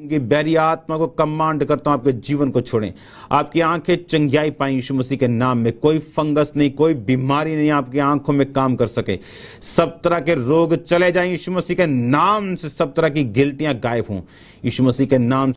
उनकी बैरी आत्मा को कमांड करता हूं आपके जीवन को छोड़ें आपकी आंखें चंग्याई पाई यीशु मसीह के नाम में कोई फंगस नहीं कोई बीमारी नहीं आपकी आंखों में काम कर सके सब तरह के रोग चले जाएं यीशु मसीह के नाम से सब तरह की गिल्टियां गायब हों यीशु मसीह के नाम